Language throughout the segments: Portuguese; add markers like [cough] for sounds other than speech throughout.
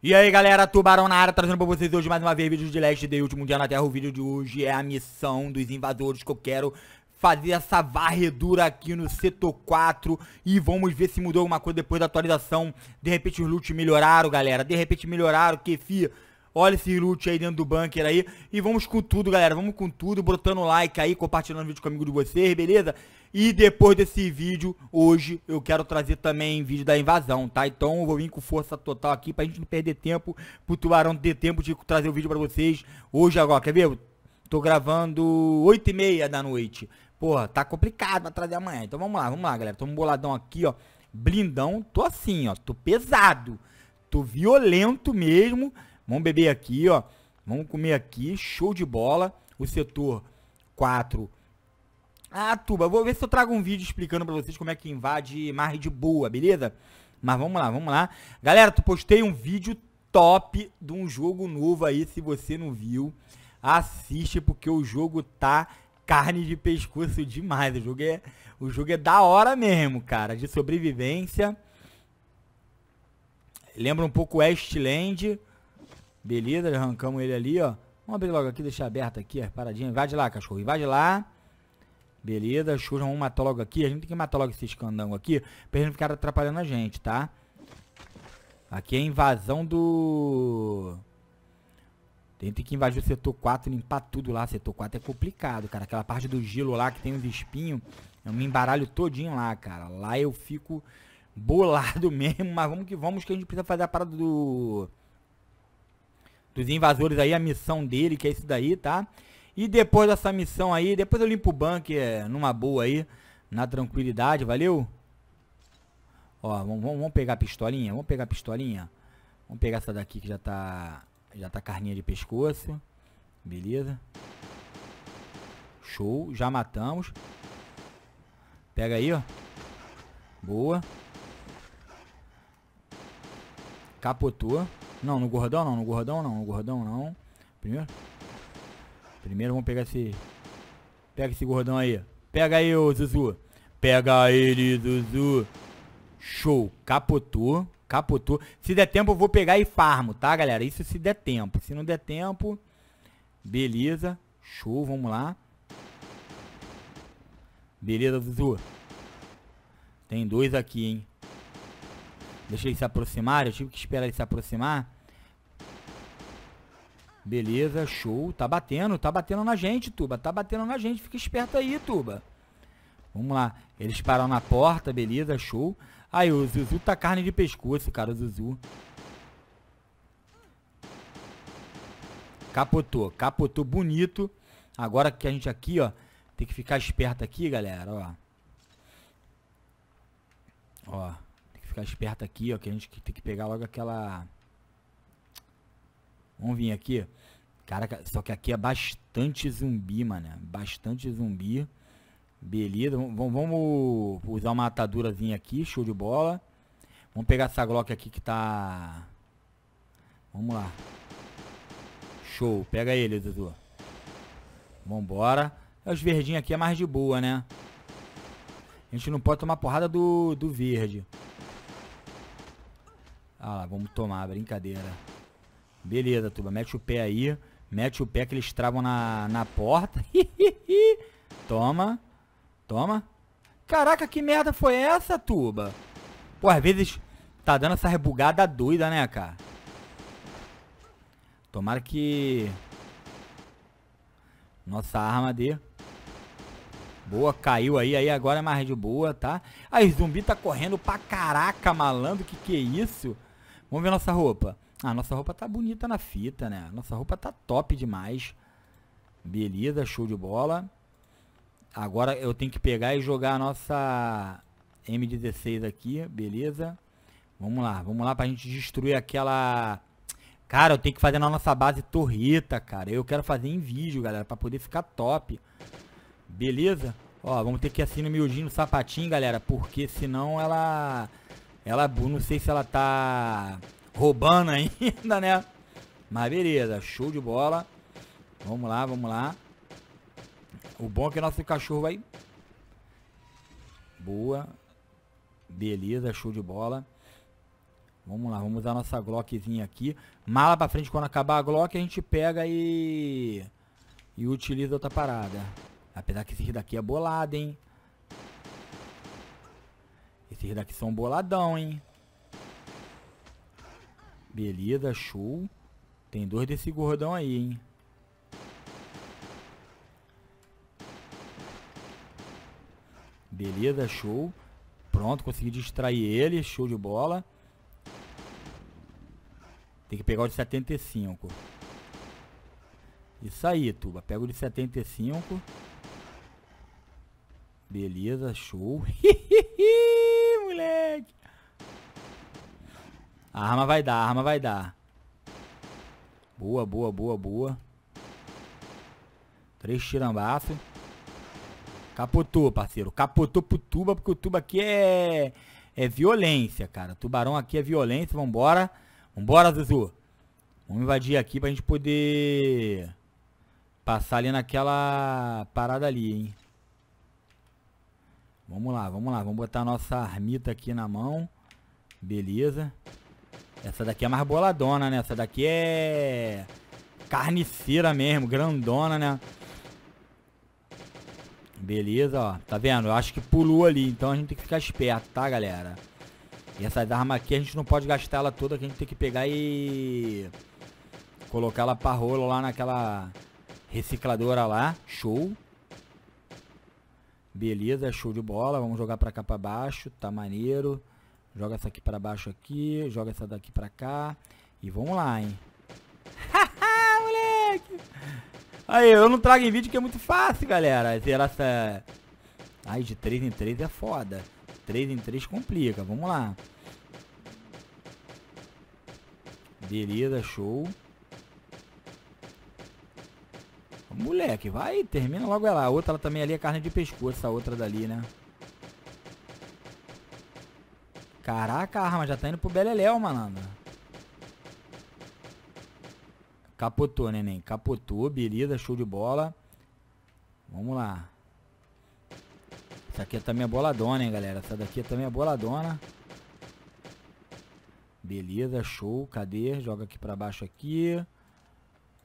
E aí galera, Tubarão na área, trazendo pra vocês hoje mais uma vez vídeos de Last Day, último dia na Terra. O vídeo de hoje é a missão dos invasores que eu quero fazer essa varredura aqui no setor 4 e vamos ver se mudou alguma coisa depois da atualização. De repente os loot melhoraram, galera, de repente melhoraram, que Olha esse loot aí dentro do bunker aí. E vamos com tudo, galera. Vamos com tudo, botando like aí, compartilhando o vídeo com o amigo de vocês, beleza? E depois desse vídeo, hoje eu quero trazer também vídeo da invasão, tá? Então eu vou vir com força total aqui pra gente não perder tempo, pro Tubarão ter tempo de trazer o vídeo pra vocês hoje agora, quer ver? Estou tô gravando 8 e meia da noite. Porra, tá complicado pra trazer amanhã. Então vamos lá, vamos lá, galera. Tô um boladão aqui, ó. Blindão, tô assim, ó. Tô pesado. Tô violento mesmo. Vamos beber aqui, ó. Vamos comer aqui. Show de bola. O setor 4 ah, Tuba, vou ver se eu trago um vídeo explicando pra vocês como é que invade mar de boa, beleza? Mas vamos lá, vamos lá. Galera, tu postei um vídeo top de um jogo novo aí, se você não viu, assiste porque o jogo tá carne de pescoço demais. O jogo é, o jogo é da hora mesmo, cara, de sobrevivência. Lembra um pouco Westland. Beleza, arrancamos ele ali, ó. Vamos abrir logo aqui, deixar aberto aqui, paradinha. Invade lá, cachorro, invade lá. Beleza? Xuxa, um matar logo aqui. A gente tem que matar logo esse escandão aqui pra eles não ficarem atrapalhando a gente, tá? Aqui é invasão do... Tem que invadir o setor 4 e limpar tudo lá. Setor 4 é complicado, cara. Aquela parte do gelo lá que tem os espinhos. Eu me embaralho todinho lá, cara. Lá eu fico bolado [laughs] mesmo. Mas vamos que vamos que a gente precisa fazer a parada do... Dos invasores aí, a missão dele, que é isso daí, tá? E depois dessa missão aí, depois eu limpo o banco é, numa boa aí, na tranquilidade, valeu? Ó, vamos, vamos pegar a pistolinha, vamos pegar a pistolinha. Vamos pegar essa daqui que já tá, já tá carninha de pescoço. Beleza. Show, já matamos. Pega aí, ó. Boa. Capotou. Não, no gordão não, no gordão não, no gordão não. Primeiro. Primeiro vamos pegar esse... Pega esse gordão aí. Pega aí, ô Zuzu. Pega ele, Zuzu. Show. Capotou. Capotou. Se der tempo, eu vou pegar e farmo, tá, galera? Isso se der tempo. Se não der tempo... Beleza. Show, vamos lá. Beleza, Zuzu. Tem dois aqui, hein? Deixa eles se aproximarem. Eu tive que esperar eles se aproximar. Beleza, show. Tá batendo, tá batendo na gente, Tuba. Tá batendo na gente. Fica esperto aí, Tuba. Vamos lá. Eles pararam na porta, beleza, show. Aí, o Zuzu tá carne de pescoço, cara, o Zuzu. Capotou, capotou bonito. Agora que a gente aqui, ó, tem que ficar esperto aqui, galera, ó. Ó, tem que ficar esperto aqui, ó, que a gente tem que pegar logo aquela... Vamos vir aqui. cara. só que aqui é bastante zumbi, mano. Bastante zumbi. Beleza. Vamos, vamos usar uma atadurazinha aqui. Show de bola. Vamos pegar essa Glock aqui que tá... Vamos lá. Show. Pega ele, Dudu. Vambora. É, os verdinhos aqui é mais de boa, né? A gente não pode tomar porrada do, do verde. Ah lá, vamos tomar. Brincadeira. Beleza, Tuba. Mete o pé aí. Mete o pé que eles travam na, na porta. [laughs] Toma. Toma. Caraca, que merda foi essa, Tuba? Pô, às vezes tá dando essa rebugada doida, né, cara? Tomara que... Nossa arma de... Boa, caiu aí, aí agora é mais de boa, tá? Aí, zumbi tá correndo pra caraca, malandro, que que é isso? Vamos ver nossa roupa. A ah, nossa roupa tá bonita na fita, né? A nossa roupa tá top demais. Beleza, show de bola. Agora eu tenho que pegar e jogar a nossa M16 aqui, beleza? Vamos lá, vamos lá pra gente destruir aquela... Cara, eu tenho que fazer na nossa base torreta, cara. Eu quero fazer em vídeo, galera, pra poder ficar top. Beleza? Ó, vamos ter que assinar assim no miudinho, no sapatinho, galera, porque senão ela... Ela, não sei se ela tá roubando [laughs] ainda, né? Mas beleza, show de bola. Vamos lá, vamos lá. O bom é que nosso cachorro vai... Boa. Beleza, show de bola. Vamos lá, vamos usar nossa Glockzinha aqui. Mala pra frente, quando acabar a Glock, a gente pega e... E utiliza outra parada. Apesar que esses daqui é bolado, hein? Esses daqui são boladão, hein? Beleza, show. Tem dois desse gordão aí, hein? Beleza, show. Pronto, consegui distrair ele. Show de bola. Tem que pegar o de 75. Isso aí, Tuba. Pega o de 75. Beleza, show. [laughs] A arma vai dar, a arma vai dar. Boa, boa, boa, boa. Três tirambaço. Capotou, parceiro. Capotou pro tuba, porque o tuba aqui é... É violência, cara. Tubarão aqui é violência. Vambora. Vambora, Zuzu. Vamos invadir aqui pra gente poder... Passar ali naquela parada ali, hein. Vamos lá, vamos lá. Vamos botar a nossa armita aqui na mão. Beleza. Essa daqui é mais boladona, né? Essa daqui é carniceira mesmo, grandona, né? Beleza, ó. Tá vendo? Eu acho que pulou ali, então a gente tem que ficar esperto, tá, galera? E essas armas aqui a gente não pode gastar ela toda, que a gente tem que pegar e... Colocar ela pra rolo lá naquela recicladora lá. Show. Beleza, show de bola. Vamos jogar pra cá pra baixo. Tá maneiro. Joga essa aqui pra baixo aqui. Joga essa daqui pra cá. E vamos lá, hein. Haha, [laughs] moleque. Aí, eu não trago em vídeo que é muito fácil, galera. Zerar essa... Ai, de 3 em 3 é foda. 3 em 3 complica. Vamos lá. Beleza, show. Moleque, vai, termina logo ela. A outra ela também ali é carne de pescoço, a outra dali, né? Caraca, a arma já tá indo pro Beleléu, malandro. Capotou, neném. Capotou, beleza, show de bola. Vamos lá. Essa aqui é também é boladona, hein, galera. Essa daqui é também é boladona. Beleza, show. Cadê? Joga aqui pra baixo aqui.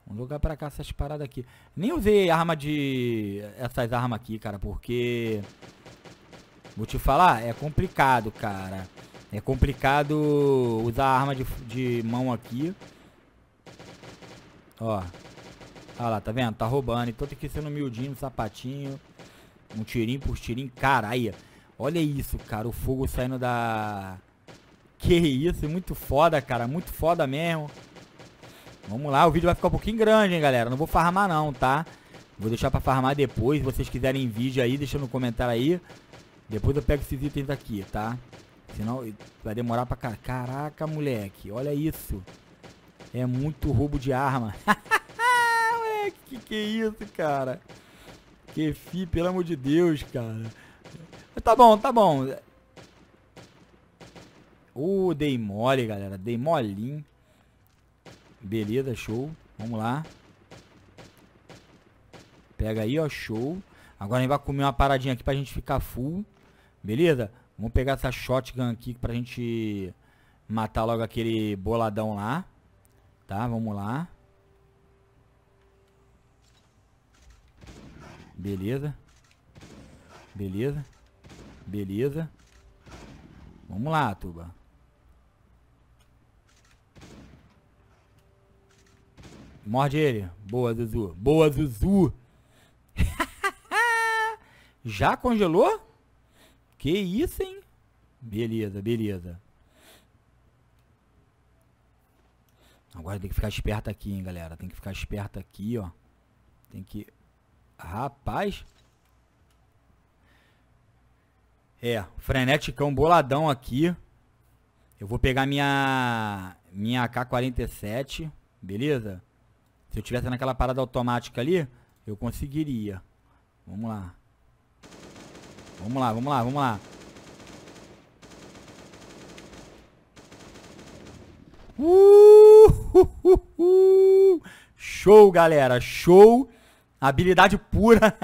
Vamos jogar pra cá essas paradas aqui. Nem usei arma de... Essas armas aqui, cara, porque... Vou te falar, é complicado, cara. É complicado usar arma de, de mão aqui. Ó. Olha lá, tá vendo? Tá roubando. Então tem que ser humildinho, no sapatinho. Um tirinho por tirinho. Caralho. Olha isso, cara. O fogo saindo da... Que isso. Muito foda, cara. Muito foda mesmo. Vamos lá. O vídeo vai ficar um pouquinho grande, hein, galera. Não vou farmar não, tá? Vou deixar pra farmar depois. Se vocês quiserem vídeo aí, deixa no comentário aí. Depois eu pego esses itens aqui, tá? Senão vai demorar pra cá. Caraca, moleque. Olha isso. É muito roubo de arma. [laughs] moleque, que que é isso, cara? Que fi, pelo amor de Deus, cara. Tá bom, tá bom. Uh, dei mole, galera. Dei molinho. Beleza, show. Vamos lá. Pega aí, ó, show. Agora a gente vai comer uma paradinha aqui pra gente ficar full. Beleza? Vamos pegar essa shotgun aqui pra gente matar logo aquele boladão lá. Tá, vamos lá. Beleza. Beleza. Beleza. Vamos lá, Tuba. Morde ele. Boa, Zuzu. Boa, Zuzu. [laughs] Já congelou? Que isso, hein? Beleza, beleza. Agora tem que ficar esperto aqui, hein, galera. Tem que ficar esperto aqui, ó. Tem que... Rapaz... É, freneticão boladão aqui. Eu vou pegar minha... Minha AK-47, beleza? Se eu tivesse naquela parada automática ali, eu conseguiria. Vamos lá. Vamos lá, vamos lá, vamos lá. Uh, uh, uh, Show, galera. Show. Habilidade pura.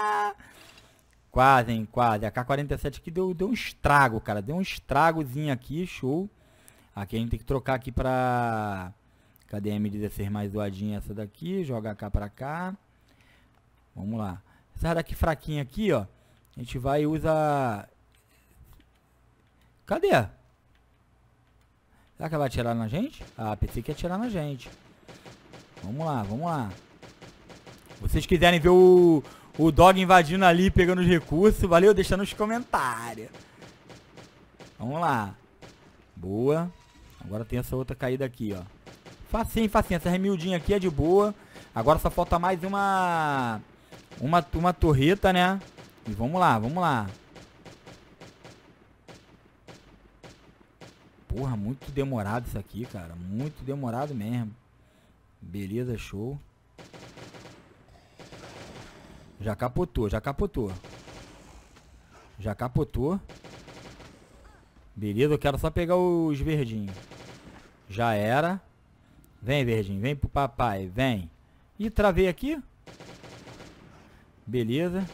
[laughs] quase, hein? Quase. A K-47 aqui deu, deu um estrago, cara. Deu um estragozinho aqui. Show. Aqui a gente tem que trocar aqui pra... Cadê a M16 mais doadinha essa daqui? Joga cá pra cá. Vamos lá. Essa daqui fraquinha aqui, ó. A gente vai e usa... Cadê? Será que ela vai atirar na gente? Ah, pensei que ia atirar na gente. Vamos lá, vamos lá. Vocês quiserem ver o, o Dog invadindo ali, pegando os recursos, valeu? Deixa nos comentários. Vamos lá. Boa. Agora tem essa outra caída aqui, ó. Facinho, facinho. Essa remildinha aqui é de boa. Agora só falta mais uma... Uma, uma torreta, né? E vamos lá, vamos lá. Porra, muito demorado isso aqui, cara. Muito demorado mesmo. Beleza, show. Já capotou, já capotou. Já capotou. Beleza, eu quero só pegar os verdinhos. Já era. Vem, verdinho, vem pro papai, vem. E travei aqui. Beleza.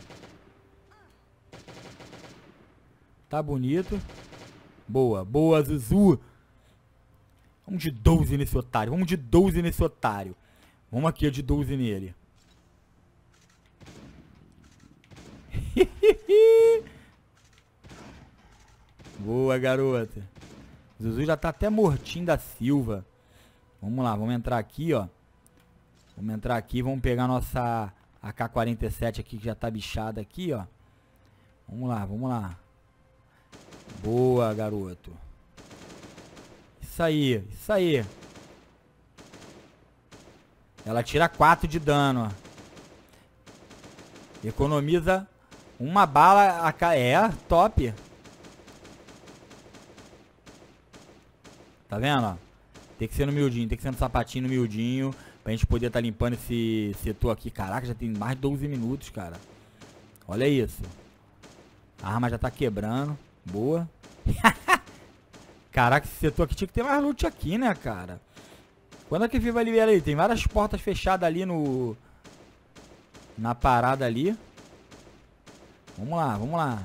Tá bonito. Boa, boa, Zuzu. Vamos de 12 nesse otário. Vamos de 12 nesse otário. Vamos aqui de 12 nele. [laughs] boa, garota. Zuzu já tá até mortinho da Silva. Vamos lá, vamos entrar aqui, ó. Vamos entrar aqui, vamos pegar nossa AK-47 aqui, que já tá bichada aqui, ó. Vamos lá, vamos lá. Boa, garoto. Isso aí, isso aí. Ela tira 4 de dano. Economiza uma bala. A... É, top. Tá vendo? Tem que ser no miudinho, tem que ser no sapatinho, no miudinho. Pra gente poder estar tá limpando esse setor aqui. Caraca, já tem mais de 12 minutos, cara. Olha isso. A arma já tá quebrando. Boa. [laughs] Caraca, esse setor aqui tinha que ter mais loot aqui, né, cara? Quando é que Viva ali ali? Tem várias portas fechadas ali no... Na parada ali. Vamos lá, vamos lá.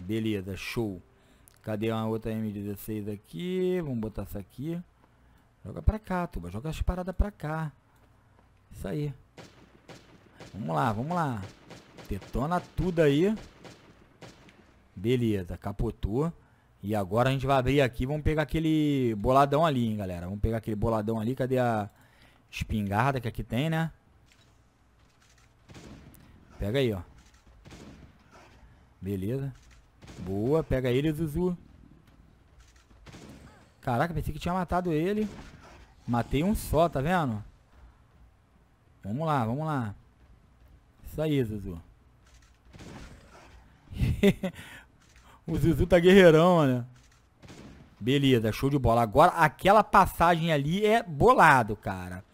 Beleza, show. Cadê uma outra M16 aqui? Vamos botar essa aqui. Joga pra cá, tuba. Joga as paradas pra cá. Isso aí. Vamos lá, vamos lá. Detona tudo aí. Beleza, capotou. E agora a gente vai abrir aqui, vamos pegar aquele boladão ali, hein, galera. Vamos pegar aquele boladão ali, cadê a espingarda que aqui tem, né? Pega aí, ó. Beleza. Boa, pega ele, Zuzu. Caraca, pensei que tinha matado ele. Matei um só, tá vendo? Vamos lá, vamos lá. Isso aí, Zuzu. [laughs] o Zuzu tá guerreirão, né? Beleza, show de bola. Agora, aquela passagem ali é bolado, cara.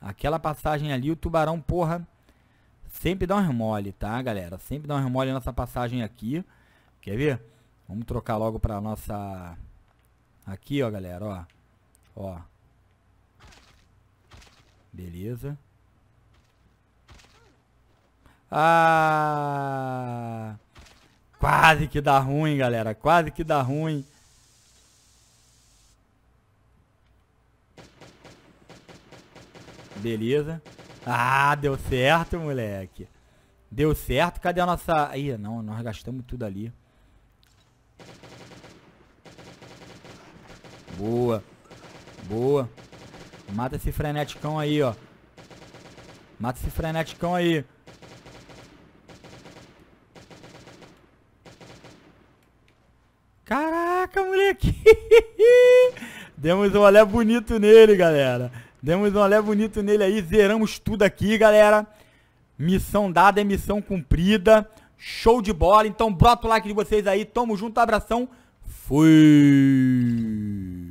Aquela passagem ali, o Tubarão, porra, sempre dá um remole, tá, galera? Sempre dá um remole nessa passagem aqui. Quer ver? Vamos trocar logo pra nossa... Aqui, ó, galera, ó. Ó. Beleza. Ah... Quase que dá ruim, galera. Quase que dá ruim. Beleza. Ah, deu certo, moleque. Deu certo. Cadê a nossa... Ih, não. Nós gastamos tudo ali. Boa. Boa. Mata esse freneticão aí, ó. Mata esse freneticão aí. [laughs] Demos um olé bonito nele, galera. Demos um olé bonito nele aí. Zeramos tudo aqui, galera. Missão dada é missão cumprida. Show de bola. Então, bota o like de vocês aí. Tamo junto, abração. Fui.